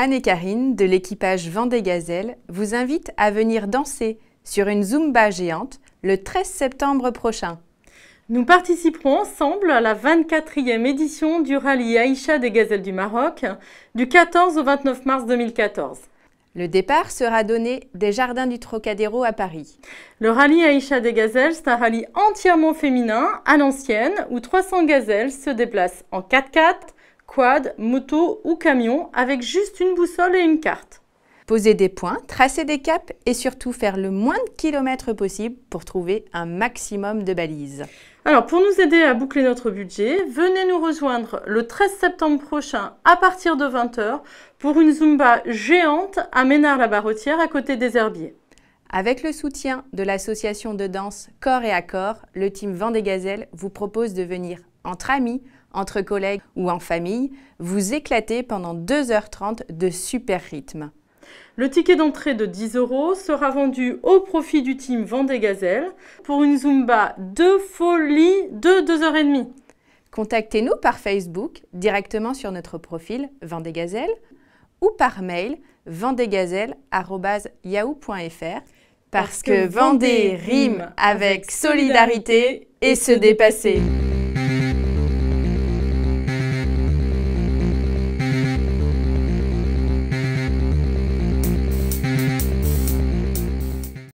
Anne et Karine de l'équipage Vendée Gazelle vous invitent à venir danser sur une Zumba géante le 13 septembre prochain. Nous participerons ensemble à la 24e édition du rallye Aïcha des Gazelles du Maroc du 14 au 29 mars 2014. Le départ sera donné des Jardins du Trocadéro à Paris. Le rallye Aïcha des Gazelles, c'est un rallye entièrement féminin, à l'ancienne, où 300 gazelles se déplacent en 4x4, quad, moto ou camion avec juste une boussole et une carte. Poser des points, tracer des caps et surtout faire le moins de kilomètres possible pour trouver un maximum de balises. Alors pour nous aider à boucler notre budget, venez nous rejoindre le 13 septembre prochain à partir de 20h pour une Zumba géante à ménard la barretière à côté des Herbiers. Avec le soutien de l'association de danse Corps et Accords, le team Vendée Gazelle vous propose de venir entre amis entre collègues ou en famille, vous éclatez pendant 2h30 de super rythme. Le ticket d'entrée de 10 euros sera vendu au profit du team Vendée Gazelle pour une Zumba de folie de 2h30. Contactez-nous par Facebook directement sur notre profil Vendée Gazelle ou par mail vendegazelle.yahoo.fr parce que Vendée rime avec solidarité et se dépasser.